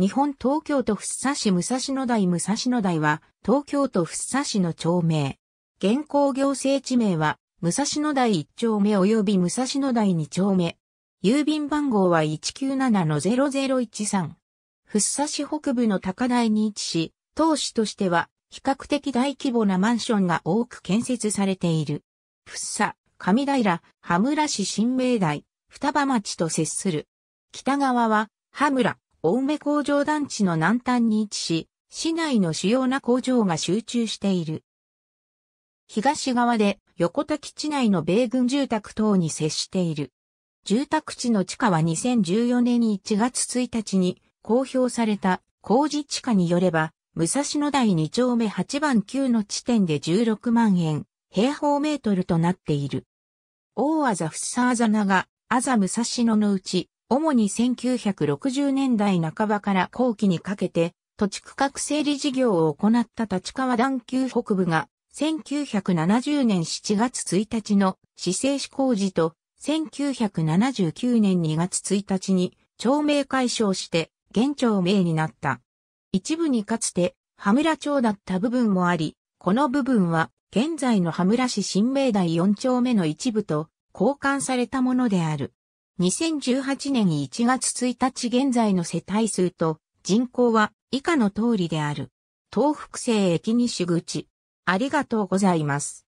日本東京都福生市武蔵野台武蔵野台は、東京都福生市の町名。現行行政地名は、武蔵野台1丁目及び武蔵野台2丁目。郵便番号は197-0013。福生市北部の高台に位置し、当市としては比較的大規模なマンションが多く建設されている。福生、上平、羽村市新明台、双葉町と接する。北側は、羽村、青梅工場団地の南端に位置し、市内の主要な工場が集中している。東側で横田基地内の米軍住宅等に接している。住宅地の地下は2014年1月1日に公表された工事地価によれば、武蔵野台2丁目8番9の地点で16万円、平方メートルとなっている。大麻ふさあざなが、あざ武蔵野のうち、主に1960年代半ばから後期にかけて、土地区画整理事業を行った立川段丘北部が、1970年7月1日の市政市工事と、1979年2月1日に町名解消して、現町名になった。一部にかつて、羽村町だった部分もあり、この部分は、現在の羽村市新明台4丁目の一部と、交換されたものである。2018年1月1日現在の世帯数と人口は以下の通りである。東北西駅西口。ありがとうございます。